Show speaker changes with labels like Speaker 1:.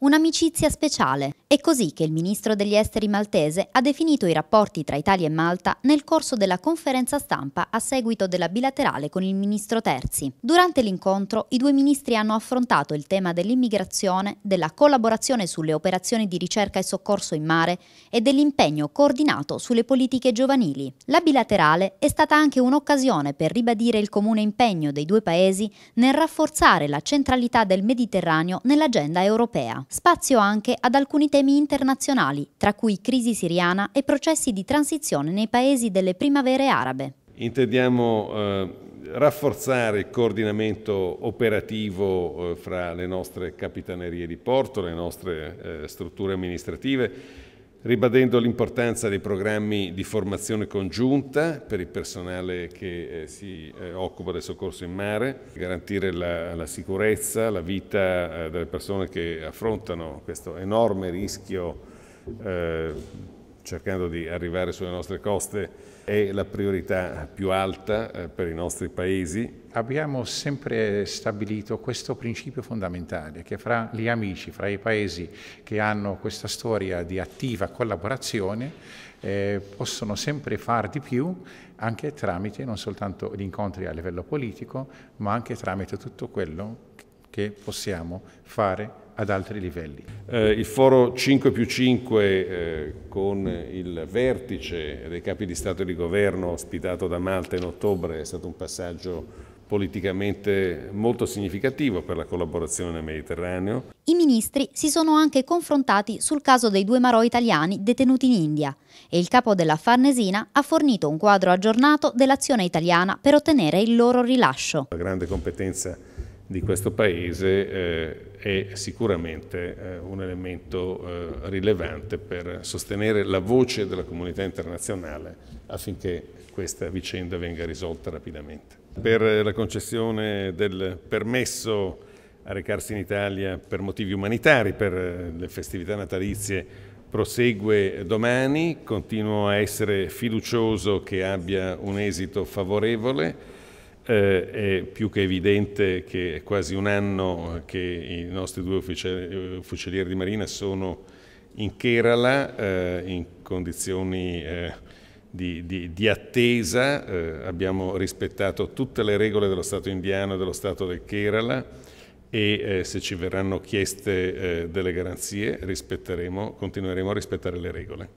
Speaker 1: un'amicizia speciale. È così che il ministro degli esteri maltese ha definito i rapporti tra Italia e Malta nel corso della conferenza stampa a seguito della bilaterale con il ministro Terzi. Durante l'incontro i due ministri hanno affrontato il tema dell'immigrazione, della collaborazione sulle operazioni di ricerca e soccorso in mare e dell'impegno coordinato sulle politiche giovanili. La bilaterale è stata anche un'occasione per ribadire il comune impegno dei due paesi nel rafforzare la centralità del Mediterraneo nell'agenda europea. Spazio anche ad alcuni temi temi internazionali, tra cui crisi siriana e processi di transizione nei paesi delle primavere arabe.
Speaker 2: Intendiamo eh, rafforzare il coordinamento operativo eh, fra le nostre capitanerie di porto, le nostre eh, strutture amministrative ribadendo l'importanza dei programmi di formazione congiunta per il personale che eh, si eh, occupa del soccorso in mare, garantire la, la sicurezza, la vita eh, delle persone che affrontano questo enorme rischio eh, cercando di arrivare sulle nostre coste è la priorità
Speaker 3: più alta eh, per i nostri paesi. Abbiamo sempre stabilito questo principio fondamentale che fra gli amici, fra i paesi che hanno questa storia di attiva collaborazione, eh, possono sempre far di più anche tramite non soltanto gli incontri a livello politico, ma anche tramite tutto quello che possiamo fare ad altri livelli.
Speaker 2: Eh, il foro 5 più 5 eh, con il vertice dei capi di Stato e di Governo ospitato da Malta in ottobre è stato un passaggio politicamente molto significativo per la collaborazione nel Mediterraneo.
Speaker 1: I ministri si sono anche confrontati sul caso dei due marò italiani detenuti in India e il capo della Farnesina ha fornito un quadro aggiornato dell'azione italiana per ottenere il loro rilascio.
Speaker 2: La grande competenza di questo Paese eh, è sicuramente eh, un elemento eh, rilevante per sostenere la voce della comunità internazionale affinché questa vicenda venga risolta rapidamente. Per la concessione del permesso a recarsi in Italia per motivi umanitari, per eh, le festività natalizie, prosegue domani, continuo a essere fiducioso che abbia un esito favorevole eh, è più che evidente che è quasi un anno che i nostri due fucilieri di marina sono in Kerala eh, in condizioni eh, di, di, di, attesa, eh, abbiamo rispettato tutte le regole dello Stato indiano e dello Stato del Kerala e eh, se ci verranno chieste eh, delle garanzie rispetteremo, continueremo a rispettare le regole.